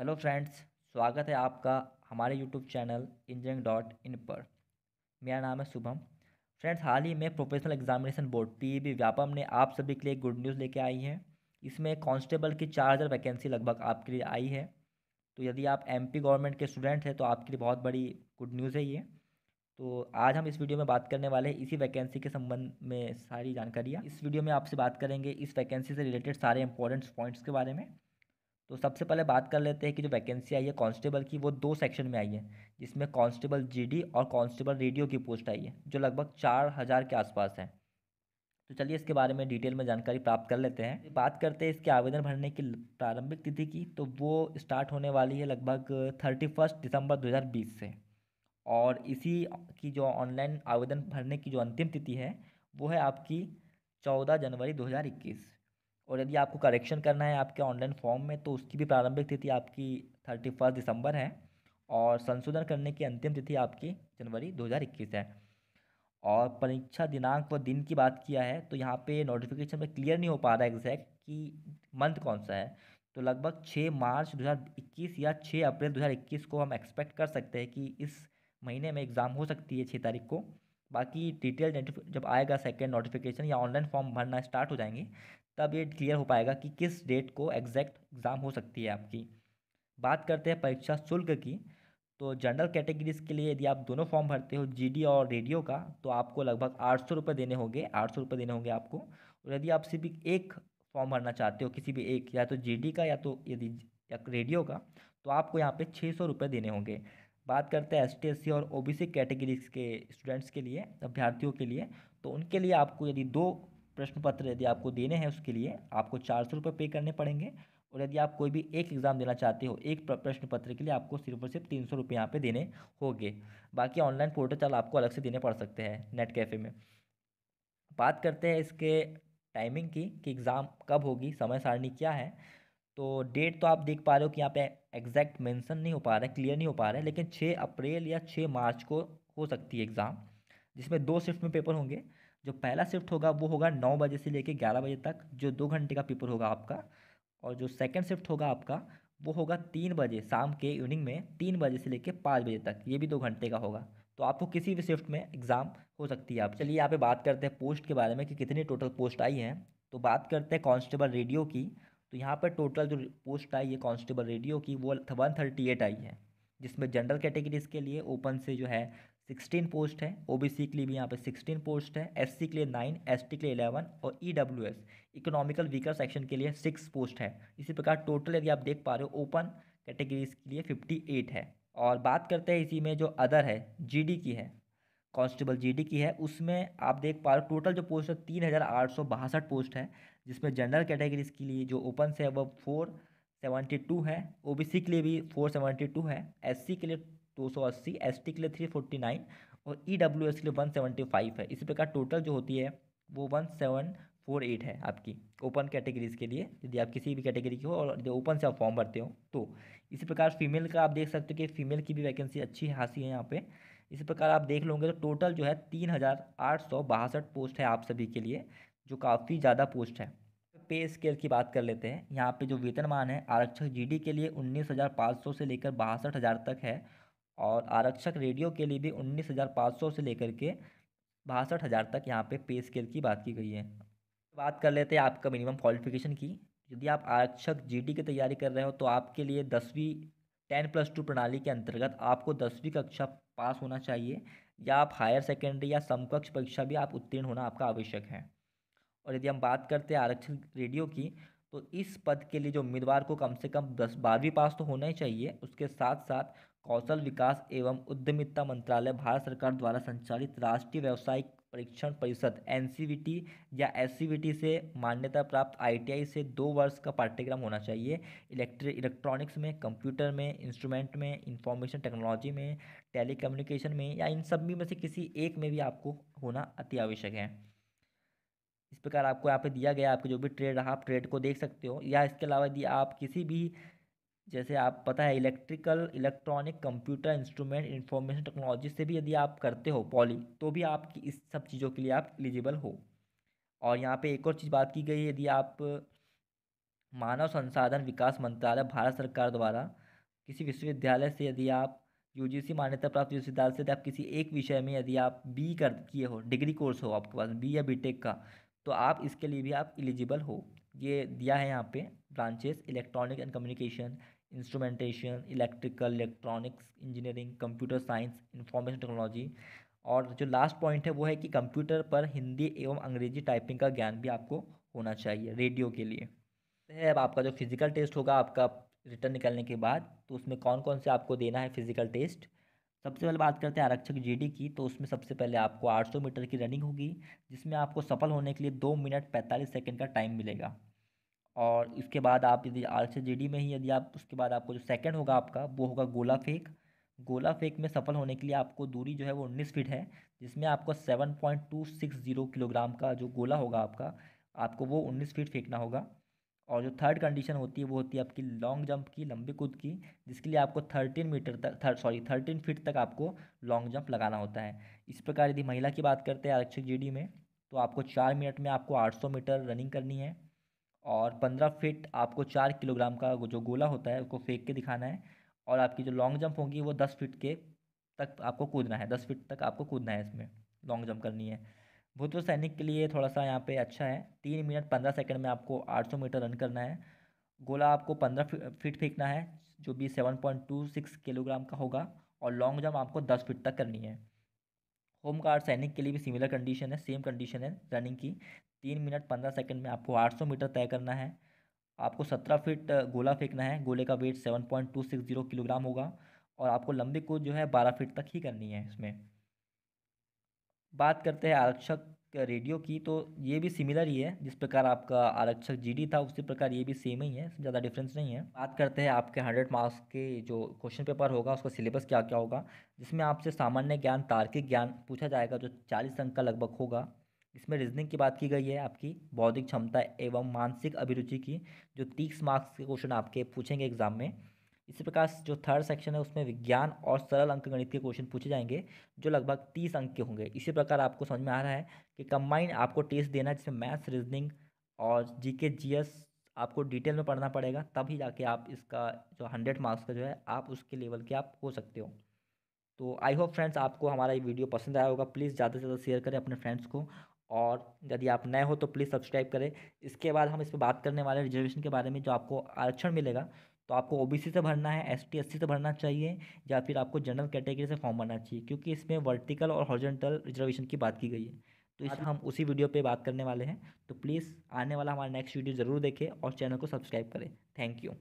hello friends स्वागत है आपका हमारे YouTube channel engineering dot in पर मेरा नाम है शुभम फ्रेंड्स हाल ही में professional examination board PEB Vyapam ने आप सभी के लिए गुड न्यूज़ लेके आई है इसमें कांस्टेबल की चार हज़ार वैकेंसी लगभग आपके लिए आई है तो यदि आप एम गवर्नमेंट के स्टूडेंट हैं तो आपके लिए बहुत बड़ी गुड न्यूज़ है ये तो आज हम इस वीडियो में बात करने वाले हैं इसी वैकेंसी के संबंध में सारी जानकारियाँ इस वीडियो में आपसे बात करेंगे इस वैकेंसी से रिलेटेड सारे इंपॉर्टेंट्स पॉइंट्स के बारे में तो सबसे पहले बात कर लेते हैं कि जो वैकेंसी आई है कांस्टेबल की वो दो सेक्शन में आई है जिसमें कांस्टेबल जीडी और कांस्टेबल रेडियो की पोस्ट आई है जो लगभग चार हज़ार के आसपास है तो चलिए इसके बारे में डिटेल में जानकारी प्राप्त कर लेते हैं बात करते हैं इसके आवेदन भरने की प्रारंभिक तिथि की तो वो स्टार्ट होने वाली है लगभग थर्टी फर्स्ट दिसंबर दो हज़ार बीस से और इसी की जो ऑनलाइन आवेदन भरने की जो अंतिम तिथि है वो है आपकी चौदह जनवरी दो हज़ार इक्कीस और यदि आपको करेक्शन करना है आपके ऑनलाइन फॉर्म में तो उसकी भी प्रारंभिक तिथि आपकी थर्टी फर्स्ट दिसंबर है और संशोधन करने की अंतिम तिथि आपकी जनवरी इक्कीस है और परीक्षा दिनांक व दिन की बात किया है तो यहाँ पे नोटिफिकेशन में क्लियर नहीं हो पा रहा है एग्जैक्ट कि मंथ कौन सा है तो लगभग छः मार्च दो या छः अप्रैल दो को हम एक्सपेक्ट कर सकते हैं कि इस महीने में एग्ज़ाम हो सकती है छः तारीख को बाकी डिटेल जब आएगा सेकेंड नोटिफिकेशन या ऑनलाइन फॉर्म भरना स्टार्ट हो जाएंगे तब ये क्लियर हो पाएगा कि किस डेट को एग्जैक्ट एग्ज़ाम हो सकती है आपकी बात करते हैं परीक्षा शुल्क की तो जनरल कैटेगरीज के लिए यदि आप दोनों फॉर्म भरते हो जीडी और रेडियो का तो आपको लगभग आठ सौ रुपये देने होंगे आठ सौ रुपये देने होंगे आपको और यदि आप सिर्फ एक फॉर्म भरना चाहते हो किसी भी एक या तो जी का या तो यदि या रेडियो का तो आपको यहाँ पर छः सौ रुपये देने होंगे बात करते हैं एस और ओ बी कैटेगरीज के स्टूडेंट्स के लिए अभ्यर्थियों के लिए तो उनके लिए आपको यदि दो प्रश्न पत्र यदि आपको देने हैं उसके लिए आपको चार सौ रुपये पे करने पड़ेंगे और यदि आप कोई भी एक एग्ज़ाम देना चाहते हो एक प्रश्न पत्र के लिए आपको सिर्फ और सिर्फ तीन सौ रुपये यहाँ पर देने होंगे बाकी ऑनलाइन पोर्टल चल आपको अलग से देने पड़ सकते हैं नेट कैफ़े में बात करते हैं इसके टाइमिंग की कि एग्ज़ाम कब होगी समय सारणी क्या है तो डेट तो आप देख पा रहे हो कि यहाँ पे एग्जैक्ट मेंशन नहीं हो पा रहा है क्लियर नहीं हो पा रहा है लेकिन छः अप्रैल या छः मार्च को हो सकती है एग्ज़ाम जिसमें दो शिफ्ट में पेपर होंगे जो पहला शिफ्ट होगा वो होगा नौ बजे से लेकर ग्यारह बजे तक जो दो घंटे का पेपर होगा आपका और जो सेकेंड शिफ्ट होगा आपका वो होगा तीन बजे शाम के इवनिंग में तीन बजे से लेकर पाँच बजे तक ये भी दो घंटे का होगा तो आपको किसी भी शिफ्ट में एग्ज़ाम हो सकती है आप चलिए यहाँ पे बात करते हैं पोस्ट के बारे में कि कितनी टोटल पोस्ट आई हैं तो बात करते हैं कांस्टेबल रेडियो की तो यहाँ पर टोटल जो पोस्ट आई है कांस्टेबल रेडियो की वो वन थर्टी एट आई है जिसमें जनरल कैटेगरीज़ के लिए ओपन से जो है सिक्सटीन पोस्ट है ओबीसी के लिए भी यहाँ पे सिक्सटीन पोस्ट है एससी के लिए नाइन एसटी के लिए इलेवन और ईडब्ल्यूएस इकोनॉमिकल वीकर सेक्शन के लिए सिक्स पोस्ट है इसी प्रकार टोटल यदि आप देख पा रहे हो ओपन कैटेगरीज के लिए फिफ्टी एट है और बात करते हैं इसी में जो अदर है डी की है कांस्टेबल डी की है उसमें आप देख पा रहे हो टोटल जो पोस्ट है तीन हज़ार आठ सौ बासठ पोस्ट है जिसमें जनरल कैटेगरीज के लिए जो ओपन से है वह फोर सेवेंटी टू है ओबीसी के लिए भी फोर सेवेंटी टू है एससी के लिए दो सौ अस्सी एस टी के लिए थ्री फोर्टी नाइन और ई डब्ल्यू एस के लिए वन सेवेंटी फाइव है इसी प्रकार टोटल जो होती है वो वन सेवन फोर एट है आपकी ओपन कैटेगरीज के लिए यदि आप किसी भी कैटेगरी के हो और यदि ओपन से आप फॉर्म भरते हो तो इसी प्रकार फीमेल का आप देख सकते हो कि फीमेल की भी वैकेंसी अच्छी खासी है यहाँ पर इसी प्रकार आप देख लोगे तो टोटल जो है तीन हज़ार आठ सौ बासठ पोस्ट है आप सभी के लिए जो काफ़ी ज़्यादा पोस्ट है पे स्केल की बात कर लेते हैं यहाँ पे जो वेतनमान है आरक्षक जीडी के लिए उन्नीस हज़ार पाँच सौ से लेकर बासठ हज़ार तक है और आरक्षक रेडियो के लिए भी उन्नीस हज़ार पाँच सौ से लेकर के बासठ हज़ार तक यहाँ पे पे स्केल की बात की गई है बात कर लेते हैं आपका मिनिमम क्वालिफिकेशन की यदि आप आरक्षक जीडी की तैयारी कर रहे हो तो आपके लिए दसवीं टेन प्लस टू प्रणाली के अंतर्गत आपको दसवीं कक्षा पास होना चाहिए या आप हायर सेकेंडरी या समकक्ष परीक्षा भी आप उत्तीर्ण होना आपका आवश्यक है और यदि हम बात करते हैं आरक्षण रेडियो की तो इस पद के लिए जो उम्मीदवार को कम से कम दस बारहवीं पास तो होना ही चाहिए उसके साथ साथ कौशल विकास एवं उद्यमिता मंत्रालय भारत सरकार द्वारा संचालित राष्ट्रीय व्यावसायिक परीक्षण परिषद एन या एस से मान्यता प्राप्त आई से दो वर्ष का पाठ्यक्रम होना चाहिए इलेक्ट्रिक इलेक्ट्रॉनिक्स में कंप्यूटर में इंस्ट्रूमेंट में इंफॉर्मेशन टेक्नोलॉजी में टेली में या इन सब में से किसी एक में भी आपको होना अति आवश्यक है इस प्रकार आपको यहाँ पे दिया गया आपको जो भी ट्रेड रहा आप ट्रेड को देख सकते हो या इसके अलावा यदि आप किसी भी जैसे आप पता है electrical electronic computer instrument information technology से भी यदि आप करते हो पॉली तो भी आपकी इस सब चीज़ों के लिए आप एलिजिबल हो और यहाँ पे एक और चीज़ बात की गई यदि आप मानव संसाधन विकास मंत्रालय भारत सरकार द्वारा किसी विश्वविद्यालय से यदि आप यू मान्यता प्राप्त विश्वविद्यालय से आप किसी एक विषय में यदि आप बी कर किए हो डिग्री कोर्स हो आपके पास बी या बी का तो आप इसके लिए भी आप एलिजिबल हो ये दिया है यहाँ पे branches electronic and communication instrumentation electrical electronics engineering computer science information technology और जो लास्ट पॉइंट है वो है कि कंप्यूटर पर हिंदी एवं अंग्रेजी टाइपिंग का ज्ञान भी आपको होना चाहिए रेडियो के लिए तो अब आपका जो फिज़िकल टेस्ट होगा आपका रिटर्न निकलने के बाद तो उसमें कौन कौन से आपको देना है फिज़िकल टेस्ट सबसे पहले बात करते हैं आरक्षक जीडी की तो उसमें सबसे पहले आपको 800 मीटर की रनिंग होगी जिसमें आपको सफल होने के लिए दो मिनट पैंतालीस सेकंड का टाइम मिलेगा और इसके बाद आप यदि आर से जी में ही यदि आप उसके बाद आपको जो सेकेंड होगा आपका वो होगा गोला फेंक गोला फेंक में सफल होने के लिए आपको दूरी जो है वो उन्नीस फीट है जिसमें आपको seven point two six zero kilogram का जो गोला होगा आपका आपको वो उन्नीस फीट फेंकना होगा और जो थर्ड कंडीशन होती है वो होती है आपकी लॉन्ग जंप की लंबी कूद की जिसके लिए आपको थर्टीन मीटर तक थर सॉरी थर्टीन फीट तक आपको लॉन्ग जंप लगाना होता है इस प्रकार यदि महिला की बात करते हैं आरक्षक जी में तो आपको चार मिनट में आपको आठ सौ मीटर रनिंग करनी है और पंद्रह फिट आपको चार किलोग्राम का जो गोला होता है उसको फेंक के दिखाना है और आपकी जो लॉन्ग जंप होगी वो दस फिट के तक आपको कूदना है दस फिट तक आपको कूदना है इसमें लॉन्ग जंप करनी है भूत सैनिक के लिए थोड़ा सा यहाँ पे अच्छा है तीन मिनट पंद्रह सेकंड में आपको आठ सौ मीटर रन करना है गोला आपको पंद्रह फिट फेंकना है जो भी seven point two six kilogram का होगा और लॉन्ग जंप आपको दस फिट तक करनी है होम गार्ड सैनिक के लिए भी सिमिलर कंडीशन है सेम कंडीशन है रनिंग की तीन मिनट पंद्रह सेकंड में आपको आठ सौ मीटर तय करना है आपको सत्रह फीट गोला फेंकना है गोले का weight seven point two six zero kilogram होगा और आपको लंबी कूद जो है बारह फीट तक ही करनी है इसमें बात करते हैं आरक्षक रेडियो की तो ये भी सिमिलर ही है जिस प्रकार आपका आरक्षक जीडी था उसी प्रकार ये भी सेम ही है ज़्यादा डिफरेंस नहीं है बात करते हैं आपके हंड्रेड मार्क्स के जो क्वेश्चन पेपर होगा उसका सिलेबस क्या क्या होगा जिसमें आपसे सामान्य ज्ञान तार्किक ज्ञान पूछा जाएगा जो चालीस अंक का लगभग होगा इसमें रीजनिंग की बात की गई है आपकी बौद्धिक क्षमता एवं मानसिक अभिरुचि की जो तीस मार्क्स के क्वेश्चन आपके पूछेंगे एग्जाम में इसी प्रकार जो थर्ड सेक्शन है उसमें विज्ञान और सरल अंक गणित के क्वेश्चन पूछे जाएंगे जो लगभग तीस अंक के होंगे इसी प्रकार आपको समझ में आ रहा है कि कंबाइंड आपको टेस्ट देना है जिसमें मैथ्स रीजनिंग और जी के आपको डिटेल में पढ़ना पड़ेगा तभी जाके आप इसका जो हंड्रेड मार्क्स का जो है आप उसके लेवल के आप हो सकते हो तो आई होप फ्रेंड्स आपको हमारा ये वीडियो पसंद आया होगा प्लीज़ ज़्यादा से ज़्यादा शेयर करें अपने फ्रेंड्स को और यदि आप नए हो तो प्लीज़ सब्सक्राइब करें इसके बाद हम इस पर बात करने वाले रिजर्वेशन के बारे में जो आपको आरक्षण मिलेगा तो आपको ओबीसी से भरना है एस टी से भरना चाहिए या फिर आपको जनरल कैटेगरी से फॉर्म भरना चाहिए क्योंकि इसमें वर्टिकल और हॉर्जेंटल रिजर्वेशन की बात की गई है तो इस हम उसी वीडियो पर बात करने वाले हैं तो प्लीज़ आने वाला हमारा नेक्स्ट वीडियो ज़रूर देखें और चैनल को सब्सक्राइब करें थैंक यू